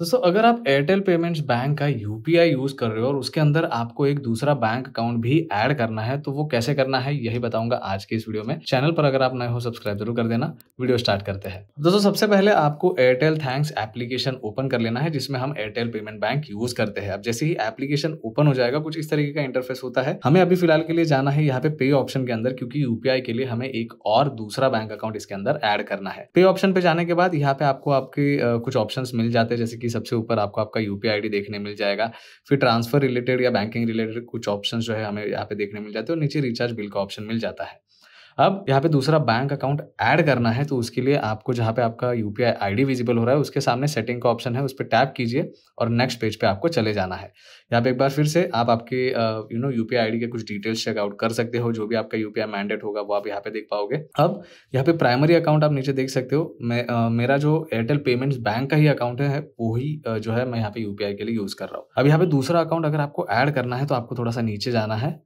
दोस्तों अगर आप एयरटेल पेमेंट्स बैंक का यू यूज़ कर रहे हो और उसके अंदर आपको एक दूसरा बैंक अकाउंट भी ऐड करना है तो वो कैसे करना है यही बताऊंगा आज के इस वीडियो में चैनल पर अगर आप नए हो सब्सक्राइब जरूर कर देना वीडियो स्टार्ट करते हैं दोस्तों सबसे पहले आपको एयरटेल थैंक्स एप्लीकेशन ओपन कर लेना है जिसमें हम एयरटेल पेमेंट बैंक यूज करते हैं अब जैसे ही एप्लीकेशन ओपन हो जाएगा कुछ इस तरीके का इंटरफेस होता है हमें अभी फिलहाल के लिए जाना है यहाँ पे पे ऑप्शन के अंदर क्योंकि यूपीआई के लिए हमें एक और दूसरा बैंक अकाउंट इसके अंदर एड करना है पे ऑप्शन पे जाने के बाद यहाँ पे आपको आपके कुछ ऑप्शन मिल जाते हैं जैसे कि की सबसे ऊपर आपको आपका यू पी देखने मिल जाएगा फिर ट्रांसफर रिलेटेड या बैंकिंग रिलेटेड कुछ ऑप्शन जो है हमें यहाँ पे देखने मिल जाते हैं और नीचे रिचार्ज बिल का ऑप्शन मिल जाता है अब यहाँ पे दूसरा बैंक अकाउंट ऐड करना है तो उसके लिए आपको जहाँ पे आपका यू पी विजिबल हो रहा है उसके सामने सेटिंग का ऑप्शन है उस पर टैप कीजिए और नेक्स्ट पेज पे आपको चले जाना है यहाँ पे एक बार फिर से आप आपके यू नो यू पी के कुछ डिटेल्स चेकआउट कर सकते हो जो भी आपका यू पी मैंडेट होगा वो आप यहाँ पे देख पाओगे अब यहाँ पे प्राइमरी अकाउंट आप नीचे देख सकते हो मैं मेरा जो एयरटेल पेमेंट्स बैंक का ही अकाउंट है ही जो है मैं यहाँ पे यूपीआई के लिए यूज कर रहा हूँ अब यहाँ पे दूसरा अकाउंट अगर आपको ऐड करना है तो आपको थोड़ा सा नीचे जाना है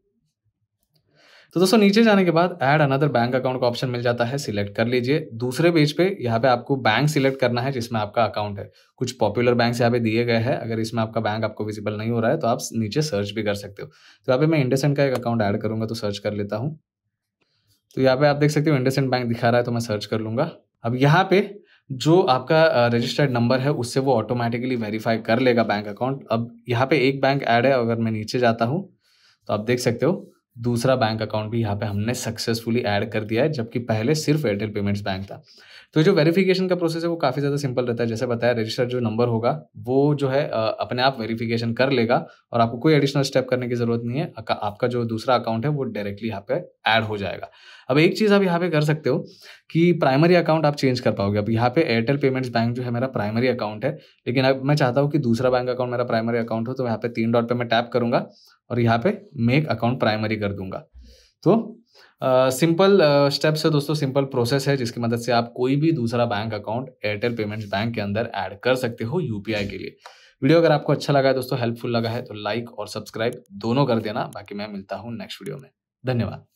तो दोस्तों नीचे जाने के बाद एड अनदर बैंक अकाउंट का ऑप्शन मिल जाता है सिलेक्ट कर लीजिए दूसरे पेज पे यहाँ पे आपको बैंक सिलेक्ट करना है जिसमें आपका अकाउंट है कुछ पॉपुलर बैंक यहाँ पे दिए गए हैं अगर इसमें आपका बैंक आपको विजिबल नहीं हो रहा है तो आप नीचे सर्च भी कर सकते हो तो यहाँ पे मैं इंडसेंट का एक अकाउंट ऐड करूंगा तो सर्च कर लेता हूँ तो यहाँ पे आप देख सकते हो इंडसेंट बैंक दिखा रहा है तो मैं सर्च कर लूंगा अब यहाँ पे जो आपका रजिस्टर्ड नंबर है उससे वो ऑटोमेटिकली वेरीफाई कर लेगा बैंक अकाउंट अब यहाँ पे एक बैंक ऐड है अगर मैं नीचे जाता हूँ तो आप देख सकते हो दूसरा बैंक अकाउंट भी यहाँ पे हमने सक्सेसफुली ऐड कर दिया है जबकि पहले सिर्फ एयरटेल पेमेंट्स बैंक था तो जो वेरिफिकेशन का प्रोसेस है वो काफ़ी ज़्यादा सिंपल रहता है जैसे बताया रजिस्टर जो नंबर होगा वो जो है अपने आप वेरिफिकेशन कर लेगा और आपको कोई एडिशनल स्टेप करने की ज़रूरत नहीं है आपका जो दूसरा अकाउंट है वो डायरेक्टली यहाँ पे ऐड हो जाएगा अब एक चीज़ आप यहाँ पे कर सकते हो कि प्राइमरी अकाउंट आप चेंज कर पाओगे अब यहाँ पे एयरटेल पेमेंट्स बैंक जो है मेरा प्राइमरी अकाउंट है लेकिन अब मैं चाहता हूँ कि दूसरा बैंक अकाउंट मेरा प्राइमरी अकाउंट हो तो यहाँ पे तीन डॉट पे मैं टैप करूंगा और यहाँ पे मेक अकाउंट प्राइमरी कर दूंगा तो सिंपल स्टेप्स है दोस्तों सिंपल प्रोसेस है जिसकी मदद से आप कोई भी दूसरा bank account Airtel payments bank के अंदर ऐड कर सकते हो यूपीआई के लिए वीडियो अगर आपको अच्छा लगा है दोस्तों हेल्पफुल लगा है तो लाइक और सब्सक्राइब दोनों कर देना बाकी मैं मिलता हूँ नेक्स्ट वीडियो में धन्यवाद